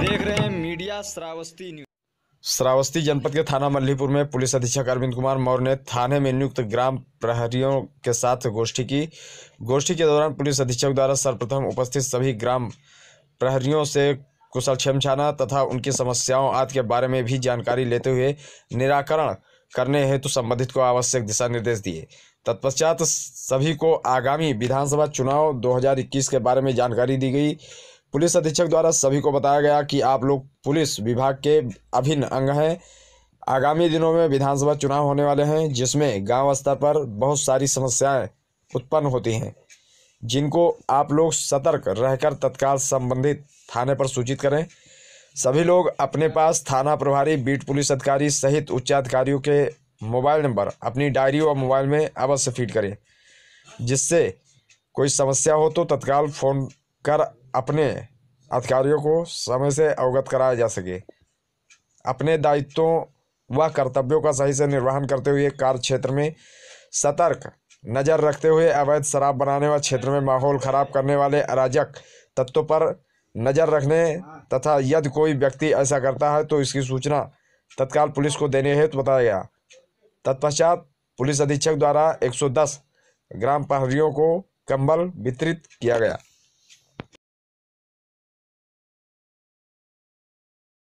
देख रहे हैं मीडिया श्रावस्ती न्यूज श्रावस्ती जनपद के थाना मल्लीपुर में पुलिस अधीक्षक अरविंद कुमार मौर्य ने थाने में नियुक्त ग्राम प्रहरियों के साथ गोष्ठी की गोष्ठी के दौरान पुलिस अधीक्षक द्वारा सर्वप्रथम उपस्थित सभी ग्राम प्रहरियों से कुशल छमछाना तथा उनकी समस्याओं आदि के बारे में भी जानकारी लेते हुए निराकरण करने हेतु संबंधित को आवश्यक दिशा निर्देश दिए तत्पश्चात सभी को आगामी विधानसभा चुनाव दो के बारे में जानकारी दी गई पुलिस अधीक्षक द्वारा सभी को बताया गया कि आप लोग पुलिस विभाग के अभिन्न अंग हैं आगामी दिनों में विधानसभा चुनाव होने वाले हैं जिसमें गांव स्तर पर बहुत सारी समस्याएं उत्पन्न होती हैं जिनको आप लोग सतर्क रहकर तत्काल संबंधित थाने पर सूचित करें सभी लोग अपने पास थाना प्रभारी बीट पुलिस अधिकारी सहित उच्चाधिकारियों के मोबाइल नंबर अपनी डायरी और मोबाइल में अवश्य फीड करें जिससे कोई समस्या हो तो तत्काल फ़ोन कर अपने अधिकारियों को समय से अवगत कराया जा सके अपने दायित्वों व कर्तव्यों का सही से निर्वहन करते हुए कार्य क्षेत्र में सतर्क नज़र रखते हुए अवैध शराब बनाने व क्षेत्र में माहौल खराब करने वाले अराजक तत्वों पर नज़र रखने तथा यदि कोई व्यक्ति ऐसा करता है तो इसकी सूचना तत्काल पुलिस को देने हेतु तो बताया गया तत्पश्चात पुलिस अधीक्षक द्वारा 110 ग्राम प्रहरियों को कंबल वितरित किया गया